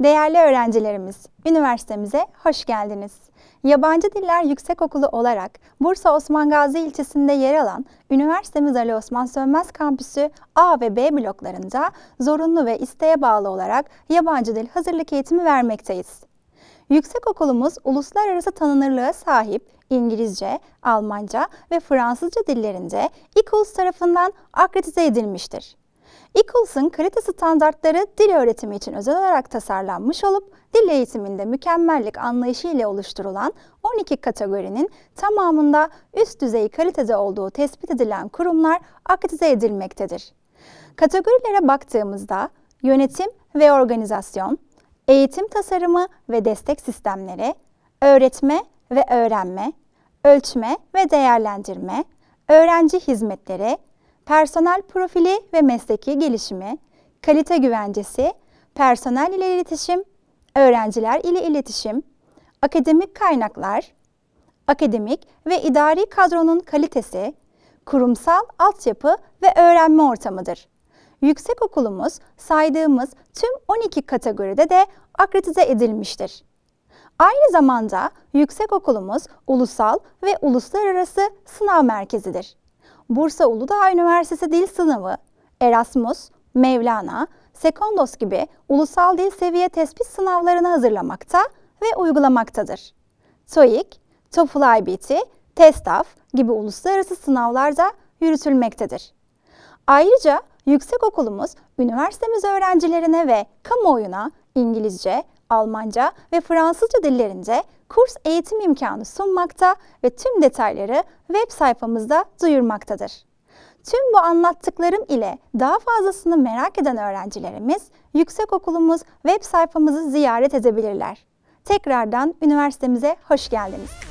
Değerli öğrencilerimiz, üniversitemize hoş geldiniz. Yabancı Diller Yüksekokulu olarak Bursa Osman Gazi ilçesinde yer alan üniversitemiz Ali Osman Sönmez Kampüsü A ve B bloklarında zorunlu ve isteğe bağlı olarak yabancı dil hazırlık eğitimi vermekteyiz. Yüksekokulumuz uluslararası tanınırlığa sahip İngilizce, Almanca ve Fransızca dillerinde İKULS tarafından akredite edilmiştir. Eagles'ın kalite standartları dil öğretimi için özel olarak tasarlanmış olup dil eğitiminde mükemmellik anlayışı ile oluşturulan 12 kategorinin tamamında üst düzey kalitede olduğu tespit edilen kurumlar aktize edilmektedir. Kategorilere baktığımızda yönetim ve organizasyon, eğitim tasarımı ve destek sistemleri, öğretme ve öğrenme, ölçme ve değerlendirme, öğrenci hizmetleri, personel profili ve mesleki gelişimi, kalite güvencesi, personel ile iletişim, öğrenciler ile iletişim, akademik kaynaklar, akademik ve idari kadronun kalitesi, kurumsal altyapı ve öğrenme ortamıdır. Yüksek okulumuz saydığımız tüm 12 kategoride de akredite edilmiştir. Aynı zamanda yüksek okulumuz ulusal ve uluslararası sınav merkezidir. Bursa Uludağ Üniversitesi Dil Sınavı, Erasmus, Mevlana, Sekondos gibi ulusal dil seviye tespit sınavlarını hazırlamakta ve uygulamaktadır. TOEIC, TOEFL IBT, TESTAF gibi uluslararası sınavlarda yürütülmektedir. Ayrıca yüksek okulumuz üniversitemiz öğrencilerine ve kamuoyuna İngilizce, Almanca ve Fransızca dillerince kurs eğitim imkanı sunmakta ve tüm detayları web sayfamızda duyurmaktadır. Tüm bu anlattıklarım ile daha fazlasını merak eden öğrencilerimiz yüksek okulumuz web sayfamızı ziyaret edebilirler. Tekrardan üniversitemize hoş geldiniz.